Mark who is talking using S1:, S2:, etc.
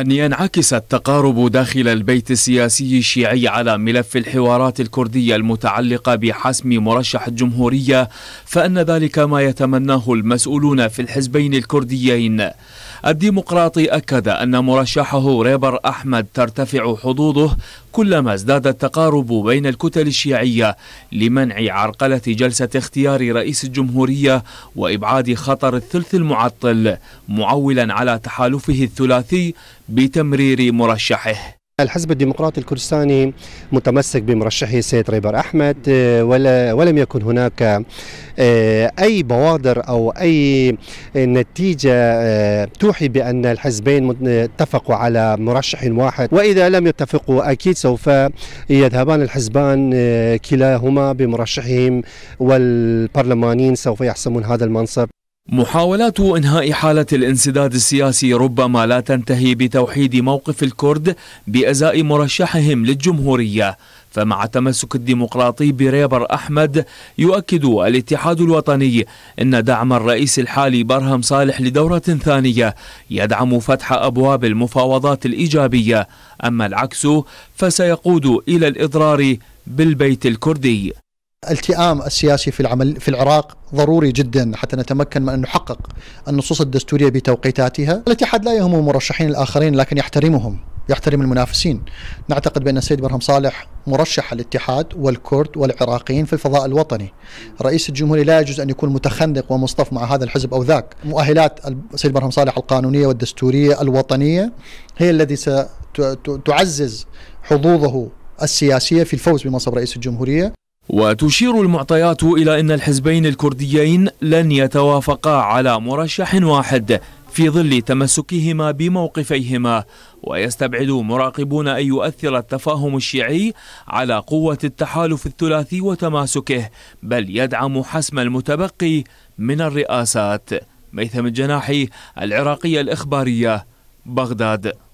S1: أن ينعكس التقارب داخل البيت السياسي الشيعي على ملف الحوارات الكردية المتعلقة بحسم مرشح الجمهورية فأن ذلك ما يتمناه المسؤولون في الحزبين الكرديين الديمقراطي أكد أن مرشحه ريبر أحمد ترتفع حظوظه كلما ازداد التقارب بين الكتل الشيعية لمنع عرقلة جلسة اختيار رئيس الجمهورية وإبعاد خطر الثلث المعطل معولا على تحالفه الثلاثي بتمرير مرشحه
S2: الحزب الديمقراطي الكردستاني متمسك بمرشحه سيد ريبر احمد آه، ولا ولم يكن هناك آه، اي بوادر او اي نتيجه آه، توحي بان الحزبين اتفقوا على مرشح واحد واذا لم يتفقوا اكيد سوف يذهبان الحزبان كلاهما بمرشحهم والبرلمانيين سوف يحسمون هذا
S1: المنصب محاولات انهاء حاله الانسداد السياسي ربما لا تنتهي بتوحيد موقف الكرد بازاء مرشحهم للجمهوريه فمع تمسك الديمقراطي بريبر احمد يؤكد الاتحاد الوطني ان دعم الرئيس الحالي برهم صالح لدوره ثانيه يدعم فتح ابواب المفاوضات الايجابيه اما العكس فسيقود الى الاضرار بالبيت الكردي
S3: التئام السياسي في العمل في العراق ضروري جدا حتى نتمكن من ان نحقق النصوص الدستوريه بتوقيتاتها، الاتحاد لا يهمه المرشحين الاخرين لكن يحترمهم، يحترم المنافسين. نعتقد بان السيد برهم صالح مرشح الاتحاد والكرد والعراقيين في الفضاء الوطني. رئيس الجمهوريه لا يجوز ان يكون متخندق ومصطف مع هذا الحزب او ذاك. مؤهلات السيد برهم صالح القانونيه والدستوريه الوطنيه هي التي ستعزز حظوظه السياسيه في الفوز بمنصب
S1: رئيس الجمهوريه وتشير المعطيات إلى أن الحزبين الكرديين لن يتوافقا على مرشح واحد في ظل تمسكهما بموقفيهما ويستبعد مراقبون أن يؤثر التفاهم الشيعي على قوة التحالف الثلاثي وتماسكه بل يدعم حسم المتبقي من الرئاسات ميثم الجناحي العراقية الإخبارية بغداد